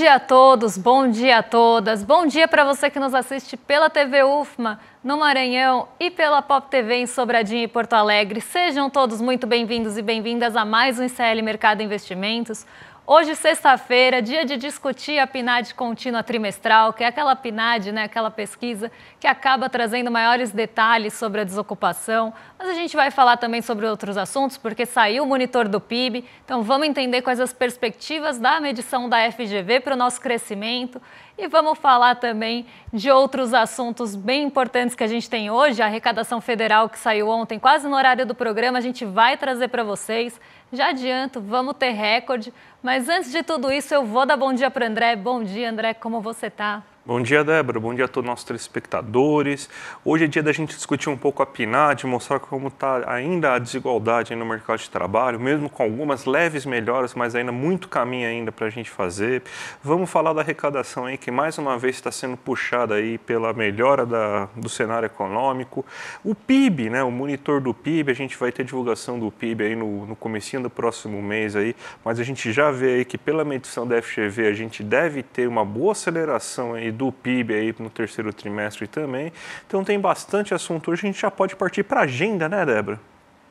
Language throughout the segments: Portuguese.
dia a todos, bom dia a todas. Bom dia para você que nos assiste pela TV UFMA no Maranhão e pela Pop TV em Sobradinho e Porto Alegre. Sejam todos muito bem-vindos e bem-vindas a mais um ICL Mercado Investimentos. Hoje, sexta-feira, dia de discutir a PNAD contínua trimestral, que é aquela PNAD, né, aquela pesquisa que acaba trazendo maiores detalhes sobre a desocupação. Mas a gente vai falar também sobre outros assuntos, porque saiu o monitor do PIB. Então, vamos entender quais as perspectivas da medição da FGV para o nosso crescimento. E vamos falar também de outros assuntos bem importantes que a gente tem hoje. A arrecadação federal que saiu ontem, quase no horário do programa, a gente vai trazer para vocês. Já adianto, vamos ter recorde. Mas antes de tudo isso, eu vou dar bom dia para André. Bom dia, André, como você está? Bom dia, Débora. Bom dia a todos os nossos telespectadores. Hoje é dia da gente discutir um pouco a PNAD, mostrar como está ainda a desigualdade no mercado de trabalho, mesmo com algumas leves melhoras, mas ainda muito caminho ainda para a gente fazer. Vamos falar da arrecadação aí, que mais uma vez está sendo puxada aí pela melhora da, do cenário econômico. O PIB, né, o monitor do PIB, a gente vai ter divulgação do PIB aí no, no comecinho do próximo mês aí, mas a gente já vê aí que pela medição da FGV a gente deve ter uma boa aceleração aí do PIB aí no terceiro trimestre também. Então tem bastante assunto hoje, a gente já pode partir para a agenda, né, Débora?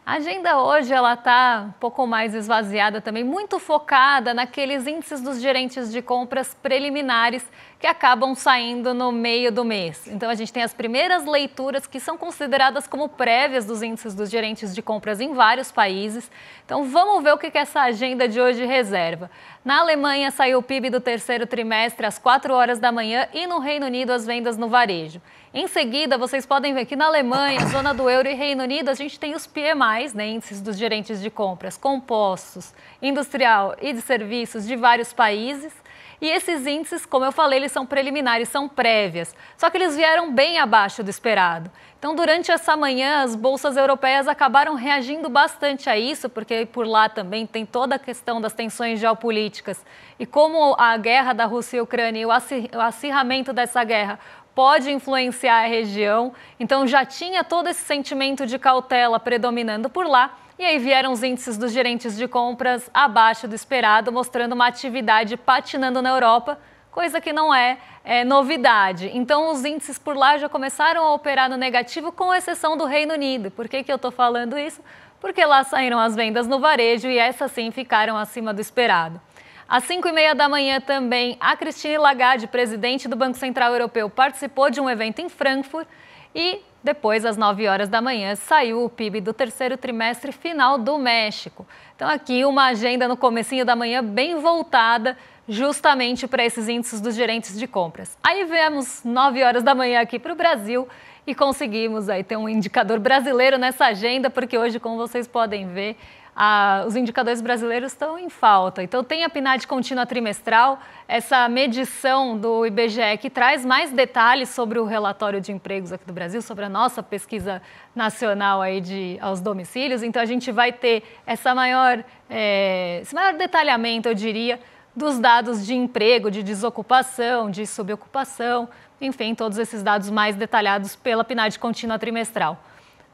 A agenda hoje ela está um pouco mais esvaziada também, muito focada naqueles índices dos gerentes de compras preliminares que acabam saindo no meio do mês. Então a gente tem as primeiras leituras que são consideradas como prévias dos índices dos gerentes de compras em vários países. Então vamos ver o que, que essa agenda de hoje reserva. Na Alemanha saiu o PIB do terceiro trimestre às 4 horas da manhã e no Reino Unido as vendas no varejo. Em seguida, vocês podem ver que na Alemanha, zona do euro e Reino Unido, a gente tem os PMIs, né, índices dos gerentes de compras compostos, industrial e de serviços de vários países. E esses índices, como eu falei, eles são preliminares, são prévias. Só que eles vieram bem abaixo do esperado. Então, durante essa manhã, as bolsas europeias acabaram reagindo bastante a isso, porque por lá também tem toda a questão das tensões geopolíticas. E como a guerra da Rússia e Ucrânia e o acirramento dessa guerra pode influenciar a região. Então já tinha todo esse sentimento de cautela predominando por lá. E aí vieram os índices dos gerentes de compras abaixo do esperado, mostrando uma atividade patinando na Europa, coisa que não é, é, novidade. Então, os índices por lá já começaram a operar no negativo, com exceção do Reino Unido. Por que, que eu estou falando isso? Porque lá saíram as vendas no varejo e essas sim ficaram acima do esperado. Às 5 e meia da manhã também, a Christine Lagarde, presidente do Banco Central Europeu, participou de um evento em Frankfurt e depois, às 9 horas da manhã, saiu o PIB do terceiro trimestre final do México. Então aqui uma agenda no comecinho da manhã bem voltada justamente para esses índices dos gerentes de compras. Aí vemos 9 horas da manhã aqui para o Brasil e conseguimos aí ter um indicador brasileiro nessa agenda, porque hoje, como vocês podem ver, a, os indicadores brasileiros estão em falta. Então, tem a PNAD contínua trimestral, essa medição do IBGE que traz mais detalhes sobre o relatório de empregos aqui do Brasil, sobre a nossa pesquisa nacional aí de, aos domicílios. Então, a gente vai ter essa maior, é, esse maior detalhamento, eu diria, dos dados de emprego, de desocupação, de subocupação, enfim, todos esses dados mais detalhados pela PNAD contínua trimestral.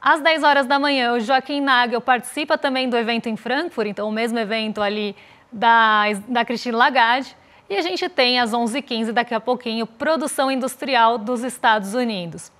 Às 10 horas da manhã, o Joaquim Nagel participa também do evento em Frankfurt, então o mesmo evento ali da, da Christine Lagarde. E a gente tem às 11h15, daqui a pouquinho, produção industrial dos Estados Unidos.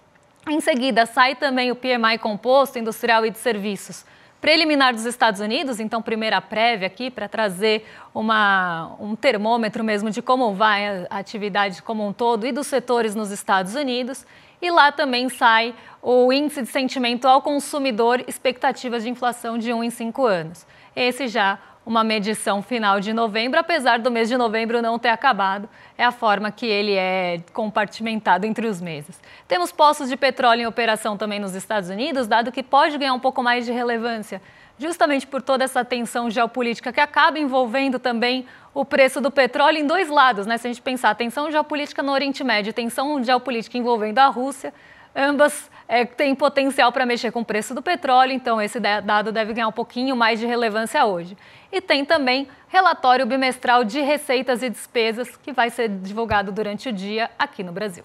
Em seguida, sai também o PMI composto, industrial e de serviços preliminar dos Estados Unidos, então primeira prévia aqui para trazer uma, um termômetro mesmo de como vai a atividade como um todo e dos setores nos Estados Unidos. E lá também sai o índice de sentimento ao consumidor, expectativas de inflação de 1 em 5 anos. Esse já uma medição final de novembro, apesar do mês de novembro não ter acabado. É a forma que ele é compartimentado entre os meses. Temos postos de petróleo em operação também nos Estados Unidos, dado que pode ganhar um pouco mais de relevância Justamente por toda essa tensão geopolítica que acaba envolvendo também o preço do petróleo em dois lados, né? Se a gente pensar tensão geopolítica no Oriente Médio, tensão geopolítica envolvendo a Rússia, ambas é, têm potencial para mexer com o preço do petróleo, então esse dado deve ganhar um pouquinho mais de relevância hoje. E tem também relatório bimestral de receitas e despesas que vai ser divulgado durante o dia aqui no Brasil.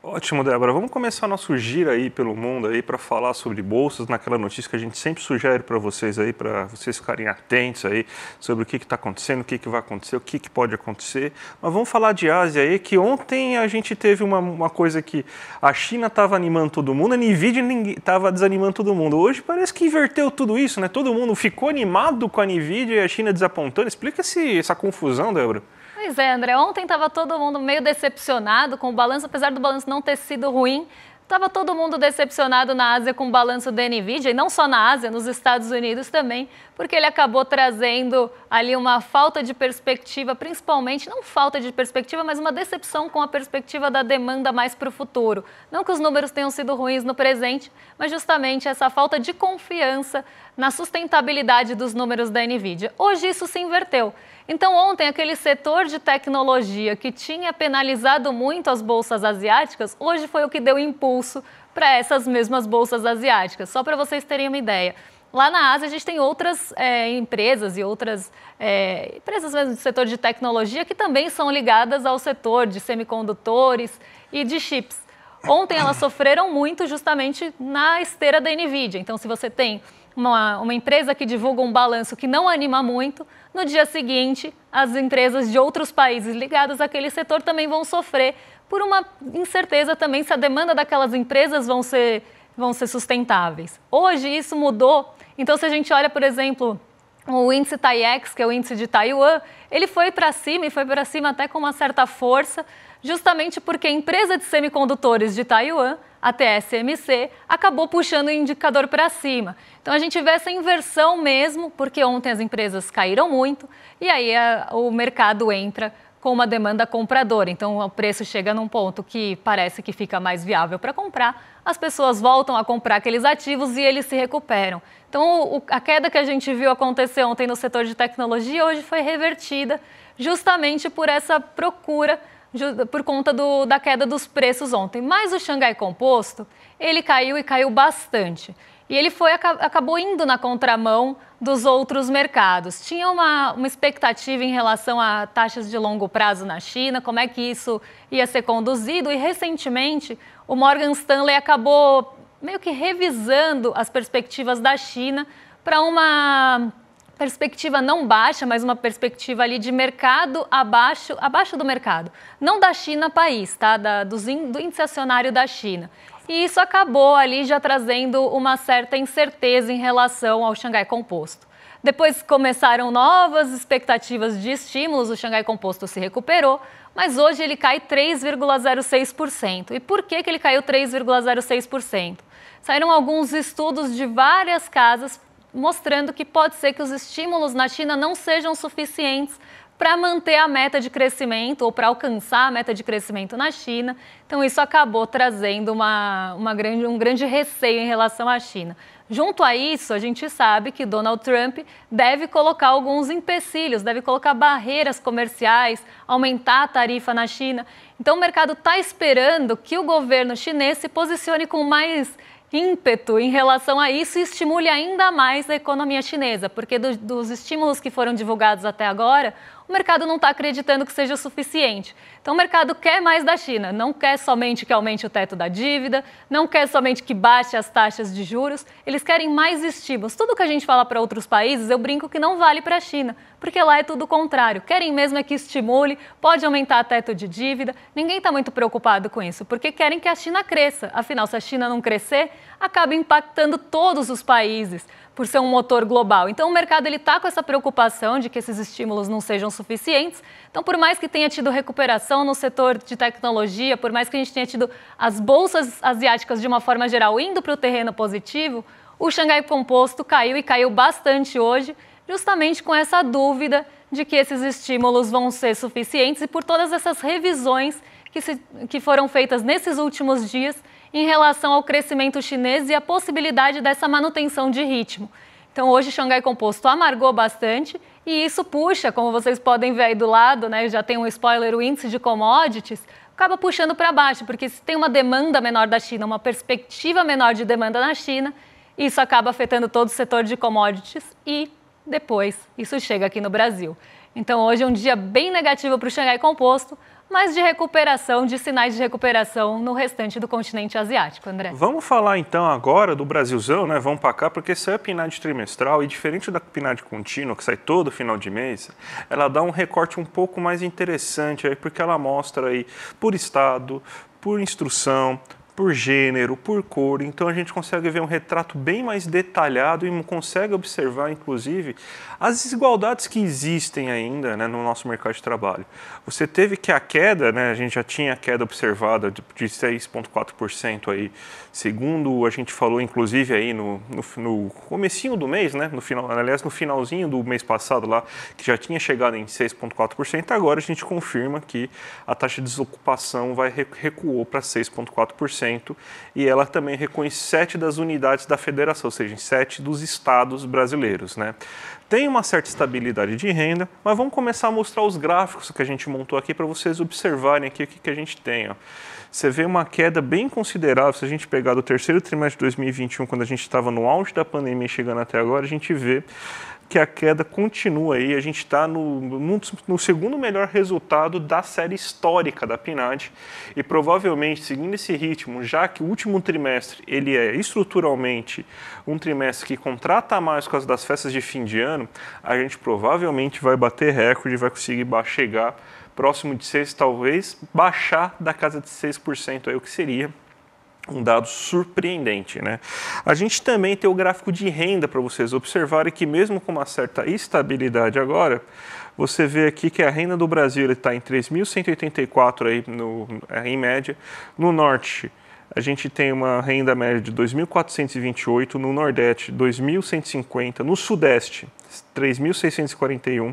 Ótimo, Débora. Vamos começar nosso giro aí pelo mundo aí para falar sobre bolsas, naquela notícia que a gente sempre sugere para vocês aí, para vocês ficarem atentos aí sobre o que está acontecendo, o que, que vai acontecer, o que, que pode acontecer. Mas vamos falar de Ásia aí, que ontem a gente teve uma, uma coisa que a China estava animando todo mundo, a Nvidia estava desanimando todo mundo. Hoje parece que inverteu tudo isso, né? Todo mundo ficou animado com a Nvidia e a China desapontando. Explica essa confusão, Débora. Pois é, André. Ontem estava todo mundo meio decepcionado com o balanço, apesar do balanço não ter sido ruim. Estava todo mundo decepcionado na Ásia com o balanço da Nvidia, e não só na Ásia, nos Estados Unidos também, porque ele acabou trazendo ali uma falta de perspectiva, principalmente, não falta de perspectiva, mas uma decepção com a perspectiva da demanda mais para o futuro. Não que os números tenham sido ruins no presente, mas justamente essa falta de confiança na sustentabilidade dos números da Nvidia. Hoje isso se inverteu. Então, ontem, aquele setor de tecnologia que tinha penalizado muito as bolsas asiáticas, hoje foi o que deu impulso para essas mesmas bolsas asiáticas. Só para vocês terem uma ideia. Lá na Ásia, a gente tem outras é, empresas e outras é, empresas mesmo do setor de tecnologia que também são ligadas ao setor de semicondutores e de chips. Ontem elas sofreram muito justamente na esteira da Nvidia. Então, se você tem uma, uma empresa que divulga um balanço que não anima muito, no dia seguinte, as empresas de outros países ligadas àquele setor também vão sofrer por uma incerteza também se a demanda daquelas empresas vão ser, vão ser sustentáveis. Hoje isso mudou. Então, se a gente olha, por exemplo, o índice TAIEX, que é o índice de Taiwan, ele foi para cima e foi para cima até com uma certa força, justamente porque a empresa de semicondutores de Taiwan a TSMC, acabou puxando o indicador para cima. Então a gente vê essa inversão mesmo, porque ontem as empresas caíram muito e aí a, o mercado entra com uma demanda compradora. Então o preço chega num ponto que parece que fica mais viável para comprar, as pessoas voltam a comprar aqueles ativos e eles se recuperam. Então o, a queda que a gente viu acontecer ontem no setor de tecnologia hoje foi revertida justamente por essa procura por conta do, da queda dos preços ontem. Mas o Xangai Composto, ele caiu e caiu bastante. E ele foi, acabou indo na contramão dos outros mercados. Tinha uma, uma expectativa em relação a taxas de longo prazo na China, como é que isso ia ser conduzido. E recentemente, o Morgan Stanley acabou meio que revisando as perspectivas da China para uma perspectiva não baixa, mas uma perspectiva ali de mercado abaixo, abaixo do mercado. Não da China país, tá? Da, do, do índice acionário da China. E isso acabou ali já trazendo uma certa incerteza em relação ao Xangai Composto. Depois começaram novas expectativas de estímulos, o Xangai Composto se recuperou, mas hoje ele cai 3,06%. E por que, que ele caiu 3,06%? Saíram alguns estudos de várias casas mostrando que pode ser que os estímulos na China não sejam suficientes para manter a meta de crescimento ou para alcançar a meta de crescimento na China. Então, isso acabou trazendo uma, uma grande, um grande receio em relação à China. Junto a isso, a gente sabe que Donald Trump deve colocar alguns empecilhos, deve colocar barreiras comerciais, aumentar a tarifa na China. Então, o mercado está esperando que o governo chinês se posicione com mais ímpeto em relação a isso e estimule ainda mais a economia chinesa, porque do, dos estímulos que foram divulgados até agora, o mercado não está acreditando que seja o suficiente. Então, o mercado quer mais da China, não quer somente que aumente o teto da dívida, não quer somente que baixe as taxas de juros, eles querem mais estímulos. Tudo que a gente fala para outros países, eu brinco que não vale para a China, porque lá é tudo o contrário. Querem mesmo é que estimule, pode aumentar o teto de dívida, ninguém está muito preocupado com isso, porque querem que a China cresça. Afinal, se a China não crescer, acaba impactando todos os países por ser um motor global. Então o mercado ele está com essa preocupação de que esses estímulos não sejam suficientes. Então por mais que tenha tido recuperação no setor de tecnologia, por mais que a gente tenha tido as bolsas asiáticas de uma forma geral indo para o terreno positivo, o Xangai Composto caiu e caiu bastante hoje, justamente com essa dúvida de que esses estímulos vão ser suficientes e por todas essas revisões que, se, que foram feitas nesses últimos dias em relação ao crescimento chinês e a possibilidade dessa manutenção de ritmo. Então, hoje, Xangai Composto amargou bastante e isso puxa, como vocês podem ver aí do lado, né, já tem um spoiler, o índice de commodities, acaba puxando para baixo, porque se tem uma demanda menor da China, uma perspectiva menor de demanda na China, isso acaba afetando todo o setor de commodities e depois isso chega aqui no Brasil. Então, hoje é um dia bem negativo para o Xangai Composto, mas de recuperação, de sinais de recuperação no restante do continente asiático, André. Vamos falar então agora do Brasilzão, né? Vamos para cá, porque isso é a PNAD trimestral e diferente da PNAD contínua, que sai todo final de mês, ela dá um recorte um pouco mais interessante aí, porque ela mostra aí por estado, por instrução, por gênero, por cor. Então a gente consegue ver um retrato bem mais detalhado e consegue observar, inclusive, as desigualdades que existem ainda né, no nosso mercado de trabalho. Você teve que a queda, né, a gente já tinha a queda observada de 6,4% aí, segundo a gente falou, inclusive, aí no, no, no comecinho do mês, né, no final, aliás, no finalzinho do mês passado lá, que já tinha chegado em 6,4%, agora a gente confirma que a taxa de desocupação vai recuou para 6,4% e ela também reconhece sete das unidades da federação, ou seja, sete dos estados brasileiros. Né? Tem uma certa estabilidade de renda, mas vamos começar a mostrar os gráficos que a gente montou aqui para vocês observarem aqui o que, que a gente tem. Ó. Você vê uma queda bem considerável, se a gente pegar do terceiro trimestre de 2021, quando a gente estava no auge da pandemia chegando até agora, a gente vê que a queda continua aí. A gente está no, no, no, segundo melhor resultado da série histórica da PNAD e provavelmente, seguindo esse ritmo, já que o último trimestre ele é estruturalmente um trimestre que contrata mais por causa das festas de fim de ano, a gente provavelmente vai bater recorde e vai conseguir chegar próximo de 6, talvez baixar da casa de 6% aí o que seria um dado surpreendente. Né? A gente também tem o gráfico de renda para vocês observarem que mesmo com uma certa estabilidade agora, você vê aqui que a renda do Brasil está em 3.184 aí no, é, em média. No norte, a gente tem uma renda média de 2.428, no nordeste 2.150, no sudeste 3.641,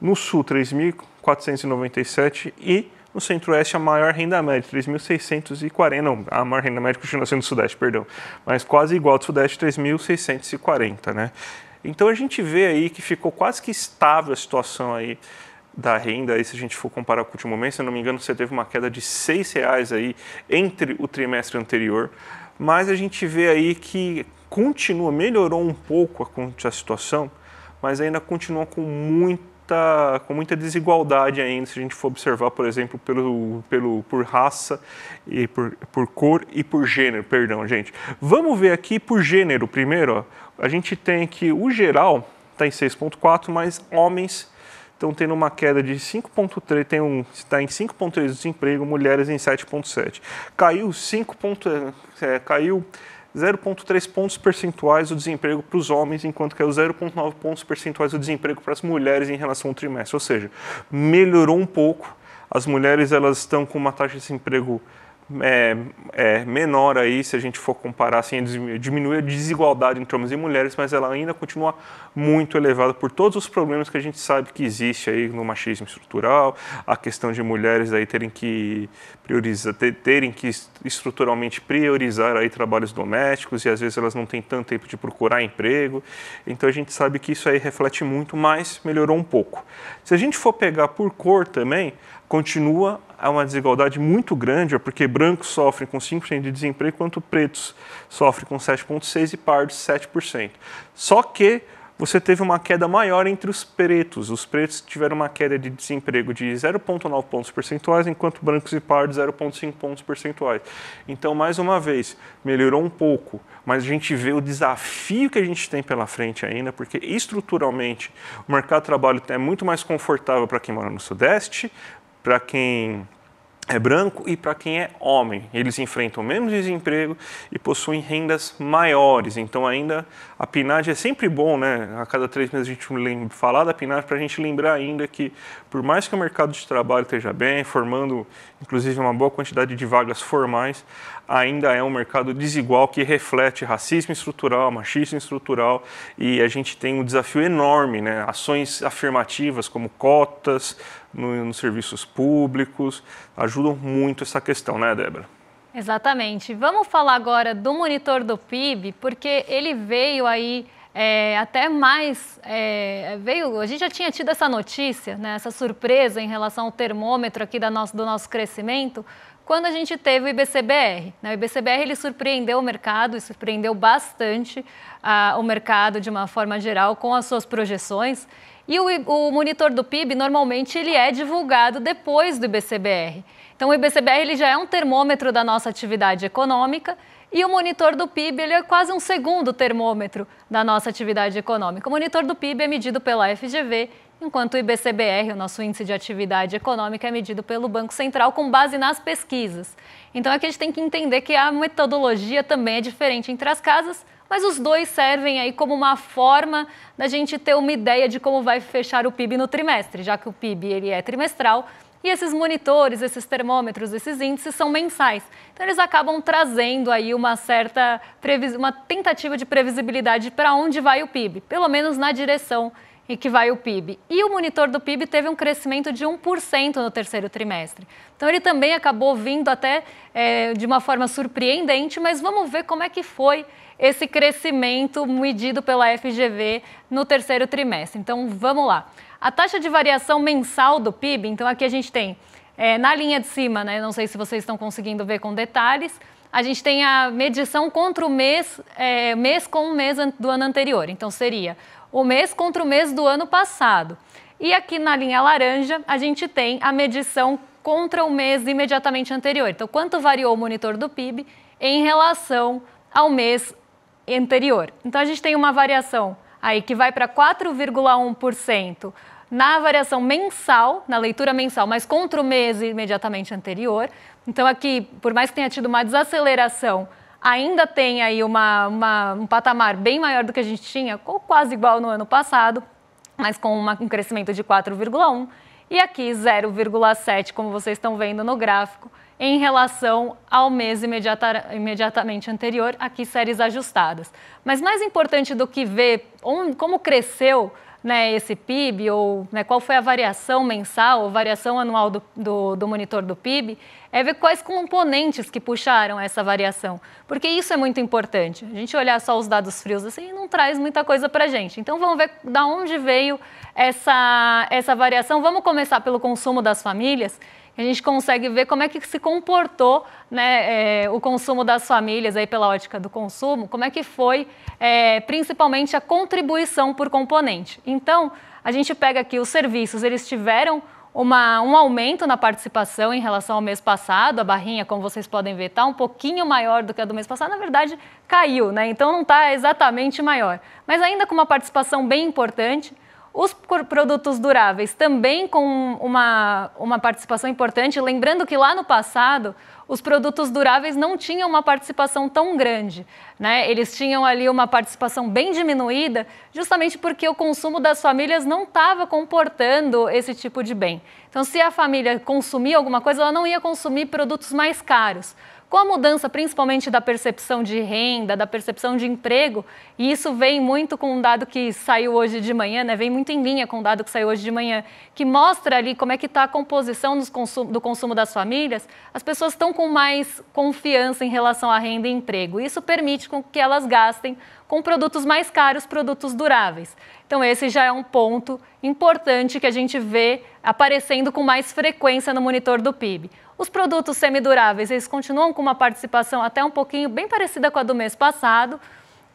no sul 3.497 e no Centro-Oeste, a maior renda média, 3.640. Não, a maior renda média continua sendo o Sudeste, perdão. Mas quase igual ao Sudeste, 3.640, né? Então a gente vê aí que ficou quase que estável a situação aí da renda, aí, se a gente for comparar com o último mês, se eu não me engano, você teve uma queda de R$ reais aí entre o trimestre anterior, mas a gente vê aí que continua, melhorou um pouco a, a situação, mas ainda continua com muito muita, com muita desigualdade ainda, se a gente for observar, por exemplo, pelo, pelo, por raça, e por, por cor e por gênero, perdão, gente. Vamos ver aqui por gênero primeiro. Ó. A gente tem que o geral está em 6,4, mas homens estão tendo uma queda de 5,3, tem um, está em 5,3 de desemprego, mulheres em 7,7. Caiu 5. É, caiu 0,3 pontos percentuais o desemprego para os homens, enquanto que é 0,9 pontos percentuais o desemprego para as mulheres em relação ao trimestre. Ou seja, melhorou um pouco. As mulheres elas estão com uma taxa de desemprego é, é, menor aí, se a gente for comparar, assim, diminui a desigualdade entre homens e mulheres, mas ela ainda continua muito elevada por todos os problemas que a gente sabe que existe aí no machismo estrutural, a questão de mulheres aí terem que priorizar, terem que estruturalmente priorizar aí trabalhos domésticos e às vezes elas não têm tanto tempo de procurar emprego, então a gente sabe que isso aí reflete muito, mas melhorou um pouco. Se a gente for pegar por cor também, continua a uma desigualdade muito grande, é porque brancos sofrem com 5% de desemprego, enquanto pretos sofrem com 7,6% e pardos 7%. Só que você teve uma queda maior entre os pretos. Os pretos tiveram uma queda de desemprego de 0,9 pontos percentuais, enquanto brancos e pardos 0,5 pontos percentuais. Então, mais uma vez, melhorou um pouco, mas a gente vê o desafio que a gente tem pela frente ainda, porque estruturalmente o mercado de trabalho é muito mais confortável para quem mora no Sudeste, para quem é branco e para quem é homem. Eles enfrentam menos desemprego e possuem rendas maiores. Então ainda a PNAD é sempre bom, né? A cada três meses a gente lembra, falar da PNAD para a gente lembrar ainda que por mais que o mercado de trabalho esteja bem, formando inclusive uma boa quantidade de vagas formais, ainda é um mercado desigual que reflete racismo estrutural, machismo estrutural e a gente tem um desafio enorme, né? Ações afirmativas como cotas no, nos serviços públicos ajudam muito essa questão, né, Débora? Exatamente. Vamos falar agora do monitor do PIB, porque ele veio aí é, até mais é, veio. A gente já tinha tido essa notícia, né, essa surpresa em relação ao termômetro aqui da nosso, do nosso crescimento, quando a gente teve o IBCBR. Né? O IBCBR ele surpreendeu o mercado e surpreendeu bastante ah, o mercado de uma forma geral com as suas projeções. E o, o monitor do PIB normalmente ele é divulgado depois do IBCBR. Então o IBCBR ele já é um termômetro da nossa atividade econômica. E o monitor do PIB ele é quase um segundo termômetro da nossa atividade econômica. O monitor do PIB é medido pela FGV Enquanto o IBCBR, o nosso índice de atividade econômica, é medido pelo Banco Central com base nas pesquisas. Então aqui é a gente tem que entender que a metodologia também é diferente entre as casas, mas os dois servem aí como uma forma da gente ter uma ideia de como vai fechar o PIB no trimestre, já que o PIB ele é trimestral. E esses monitores, esses termômetros, esses índices são mensais. Então eles acabam trazendo aí uma certa uma tentativa de previsibilidade para onde vai o PIB, pelo menos na direção e que vai o PIB. E o monitor do PIB teve um crescimento de 1% no terceiro trimestre. Então ele também acabou vindo até é, de uma forma surpreendente, mas vamos ver como é que foi esse crescimento medido pela FGV no terceiro trimestre. Então vamos lá. A taxa de variação mensal do PIB, então aqui a gente tem é, na linha de cima, né, não sei se vocês estão conseguindo ver com detalhes, a gente tem a medição contra o mês, é, mês com o mês do ano anterior. Então, seria o mês contra o mês do ano passado. E aqui na linha laranja, a gente tem a medição contra o mês imediatamente anterior. Então, quanto variou o monitor do PIB em relação ao mês anterior? Então, a gente tem uma variação aí que vai para 4,1% na variação mensal, na leitura mensal, mas contra o mês imediatamente anterior. Então, aqui, por mais que tenha tido uma desaceleração ainda tem aí uma, uma, um patamar bem maior do que a gente tinha, ou quase igual no ano passado, mas com uma, um crescimento de 4,1% e aqui 0,7%, como vocês estão vendo no gráfico, em relação ao mês imediata, imediatamente anterior, aqui séries ajustadas. Mas mais importante do que ver onde, como cresceu né, esse PIB ou né, qual foi a variação mensal ou variação anual do, do, do, monitor do PIB, é ver quais componentes que puxaram essa variação, porque isso é muito importante. A gente olhar só os dados frios assim não traz muita coisa para a gente. Então vamos ver da onde veio essa, essa variação. Vamos começar pelo consumo das famílias a gente consegue ver como é que se comportou né, é, o consumo das famílias aí pela ótica do consumo, como é que foi é, principalmente a contribuição por componente. Então, a gente pega aqui os serviços, eles tiveram uma, um aumento na participação em relação ao mês passado. A barrinha, como vocês podem ver, está um pouquinho maior do que a do mês passado. Na verdade, caiu, né? Então não está exatamente maior. Mas ainda com uma participação bem importante. Os produtos duráveis também com uma, uma participação importante, lembrando que lá no passado os produtos duráveis não tinham uma participação tão grande. Né? Eles tinham ali uma participação bem diminuída, justamente porque o consumo das famílias não estava comportando esse tipo de bem. Então, se a família consumia alguma coisa, ela não ia consumir produtos mais caros. Com a mudança principalmente da percepção de renda, da percepção de emprego, e isso vem muito com um dado que saiu hoje de manhã, né? vem muito em linha com o um dado que saiu hoje de manhã, que mostra ali como é que está a composição consum do consumo das famílias, as pessoas estão com mais confiança em relação à renda e emprego. Isso permite com que elas gastem com produtos mais caros, produtos duráveis. Então, esse já é um ponto importante que a gente vê aparecendo com mais frequência no monitor do PIB. Os produtos semiduráveis, eles continuam com uma participação até um pouquinho bem parecida com a do mês passado.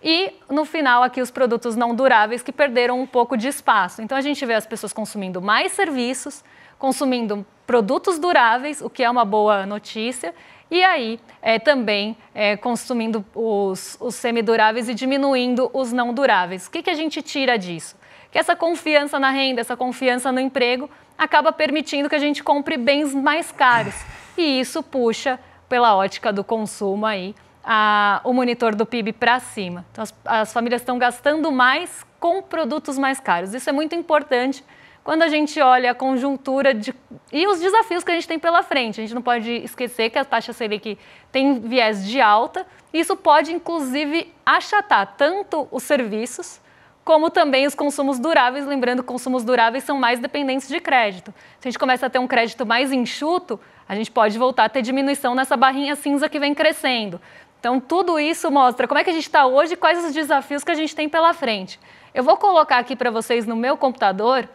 E, no final, aqui os produtos não duráveis que perderam um pouco de espaço. Então, a gente vê as pessoas consumindo mais serviços, consumindo produtos duráveis, o que é uma boa notícia, e aí é, também é, consumindo os, os semiduráveis e diminuindo os não duráveis. O que, que a gente tira disso? Que essa confiança na renda, essa confiança no emprego acaba permitindo que a gente compre bens mais caros. E isso puxa, pela ótica do consumo aí, a, o monitor do PIB para cima. Então, as, as famílias estão gastando mais com produtos mais caros. Isso é muito importante quando a gente olha a conjuntura de, e os desafios que a gente tem pela frente. A gente não pode esquecer que a taxa Selic tem viés de alta, isso pode inclusive achatar tanto os serviços como também os consumos duráveis, lembrando que consumos duráveis são mais dependentes de crédito. Se a gente começa a ter um crédito mais enxuto, a gente pode voltar a ter diminuição nessa barrinha cinza que vem crescendo. Então, tudo isso mostra como é que a gente está hoje e quais os desafios que a gente tem pela frente. Eu vou colocar aqui para vocês no meu computador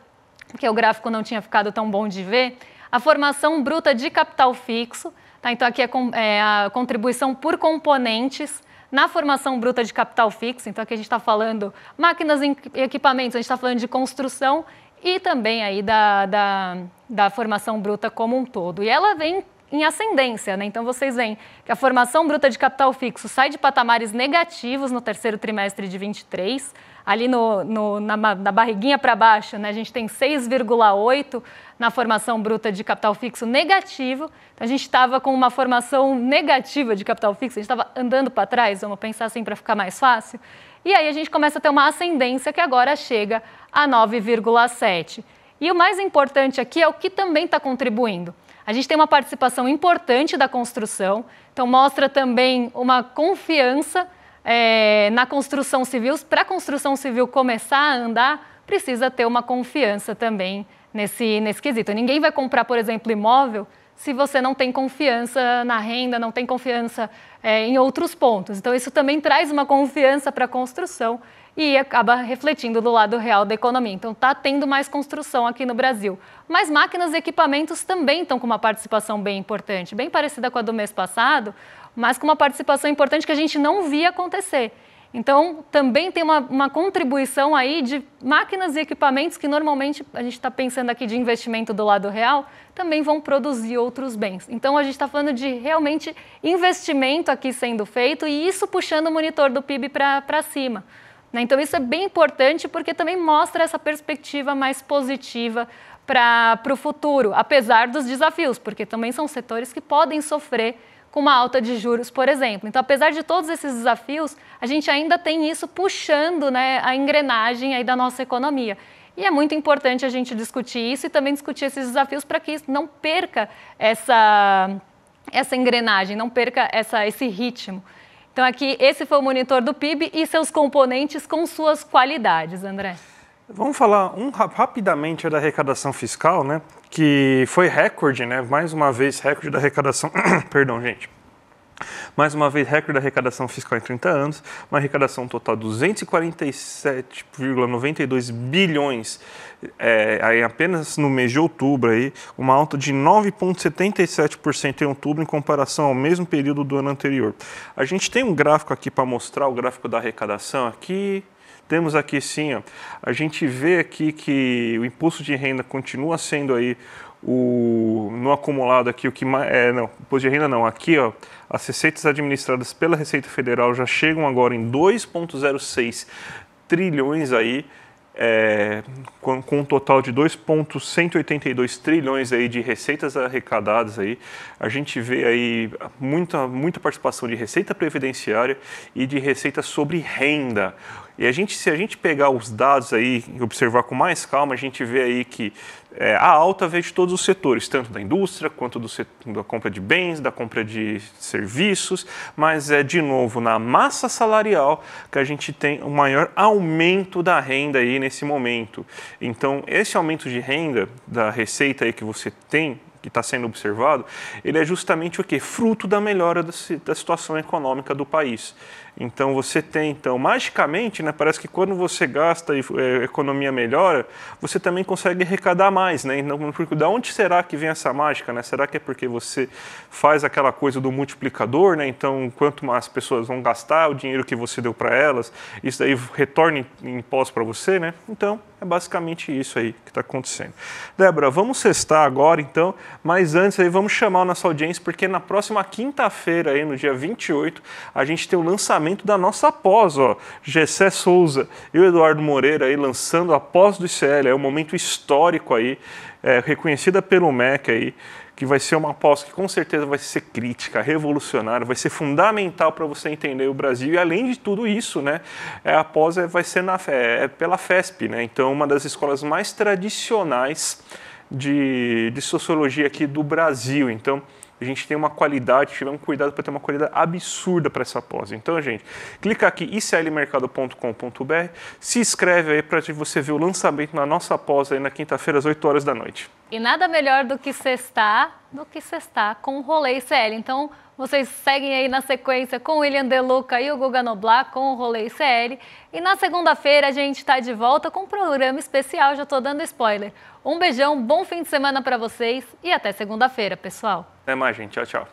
que o gráfico não tinha ficado tão bom de ver, a formação bruta de capital fixo, tá? então aqui é, é a contribuição por componentes na formação bruta de capital fixo, então aqui a gente está falando máquinas e equipamentos, a gente está falando de construção e também aí da, da, da, formação bruta como um todo. E ela vem em ascendência, né? então vocês veem que a formação bruta de capital fixo sai de patamares negativos no terceiro trimestre de 23, ali no, no na, na, barriguinha para baixo, né, a gente tem 6,8 na formação bruta de capital fixo negativo. Então, a gente estava com uma formação negativa de capital fixo, a gente estava andando para trás, vamos pensar assim para ficar mais fácil. E aí a gente começa a ter uma ascendência que agora chega a 9,7. E o mais importante aqui é o que também está contribuindo. A gente tem uma participação importante da construção, então mostra também uma confiança é, na construção civil, para a construção civil começar a andar, precisa ter uma confiança também nesse, nesse quesito. Ninguém vai comprar, por exemplo, imóvel se você não tem confiança na renda, não tem confiança é, em outros pontos. Então, isso também traz uma confiança para a construção e acaba refletindo do lado real da economia. Então está tendo mais construção aqui no Brasil. Mas máquinas e equipamentos também estão com uma participação bem importante, bem parecida com a do mês passado, mas com uma participação importante que a gente não via acontecer. Então, também tem uma, uma, contribuição aí de máquinas e equipamentos que normalmente a gente está pensando aqui de investimento do lado real, também vão produzir outros bens. Então, a gente está falando de realmente investimento aqui sendo feito e isso puxando o monitor do PIB para cima. Né? Então, isso é bem importante porque também mostra essa perspectiva mais positiva para o futuro, apesar dos desafios, porque também são setores que podem sofrer com uma alta de juros, por exemplo. Então, apesar de todos esses desafios, a gente ainda tem isso puxando né, a engrenagem aí da nossa economia. E é muito importante a gente discutir isso e também discutir esses desafios para que não perca essa, essa engrenagem, não perca essa, esse ritmo. Então aqui, esse foi o monitor do PIB e seus componentes com suas qualidades, André. Vamos falar um, rapidamente da arrecadação fiscal, né? Que foi recorde, né? Mais uma vez recorde da arrecadação, perdão, gente, mais uma vez, recorde da arrecadação fiscal em 30 anos, uma arrecadação total de 247,92 bilhões é, aí apenas no mês de outubro, aí, uma alta de 9,77% em outubro em comparação ao mesmo período do ano anterior. A gente tem um gráfico aqui para mostrar, o gráfico da arrecadação aqui. Temos aqui sim, ó, a gente vê aqui que o imposto de renda continua sendo aí o, no acumulado aqui, o que mais, é, não, imposto de renda não, aqui ó, as receitas administradas pela Receita Federal já chegam agora em 2,06 trilhões aí, é, com, com, um total de 2,182 trilhões aí de receitas arrecadadas aí, a gente vê aí muita, muita participação de receita previdenciária e de receita sobre renda. E a gente, se a gente pegar os dados aí e observar com mais calma, a gente vê aí que é, a alta veio de todos os setores, tanto da indústria quanto setor, da compra de bens, da compra de serviços, mas é de novo na massa salarial que a gente tem o maior aumento da renda aí nesse momento. Então, esse aumento de renda da receita aí que você tem que está sendo observado, ele é justamente o que? Fruto da melhora da, situação econômica do país. Então você tem, então, magicamente, né, parece que quando você gasta e é, a economia melhora, você também consegue arrecadar mais, né? Então, da onde será que vem essa mágica, né? Será que é porque você faz aquela coisa do multiplicador, né? Então, quanto mais pessoas vão gastar o dinheiro que você deu para elas, isso daí retorna em pós para você, né? Então, é basicamente isso aí que está acontecendo. Débora, vamos cestar agora, então, mas antes aí vamos chamar a nossa audiência porque na próxima quinta-feira aí no dia 28 a gente tem o lançamento da nossa pós, ó, Gessé Souza e o Eduardo Moreira aí lançando a pós do ICL, é um momento histórico aí, é, reconhecida pelo MEC aí que vai ser uma pós que com certeza vai ser crítica, revolucionária, vai ser fundamental para você entender o Brasil. E além de tudo isso, né, é, a pós é, vai ser na, é pela FESP, né? então uma das escolas mais tradicionais de, de sociologia aqui do Brasil. Então, a gente tem uma qualidade, tivemos cuidado para ter uma qualidade absurda para essa pós. Então, gente, clica aqui iclmercado.com.br, se inscreve aí para você ver o lançamento na nossa pós aí na quinta-feira às 8 horas da noite. E nada melhor do que cestar, do que cestar com o Rolê CL. Então, vocês seguem aí na sequência com o William Deluca e o Guga Noblar com o Rolê CL. E na segunda-feira a gente está de volta com um programa especial, já estou dando spoiler. Um beijão, bom fim de semana para vocês e até segunda-feira, pessoal. Até mais, gente. Tchau, tchau.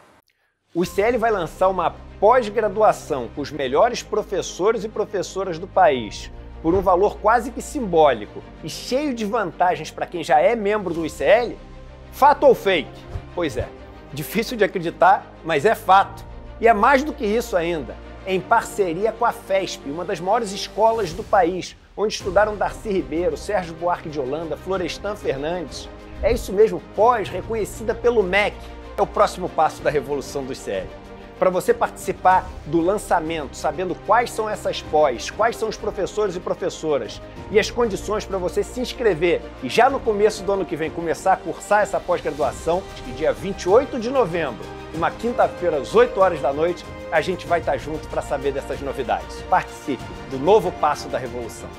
O CL vai lançar uma pós-graduação com os melhores professores e professoras do país por um valor quase que simbólico e cheio de vantagens para quem já é membro do ICL? Fato ou fake? Pois é, difícil de acreditar, mas é fato. E é mais do que isso ainda. É em parceria com a FESP, uma das maiores escolas do país, onde estudaram Darcy Ribeiro, Sérgio Buarque de Holanda, Florestan Fernandes. É isso mesmo, pós reconhecida pelo MEC. É o próximo passo da revolução do ICL. Para você participar do lançamento, sabendo quais são essas pós, quais são os professores e professoras e as condições para você se inscrever e já no começo do ano que vem começar a cursar essa pós-graduação, e dia 28 de novembro, uma quinta-feira às 8 horas da noite, a gente vai estar junto para saber dessas novidades. Participe do novo passo da revolução.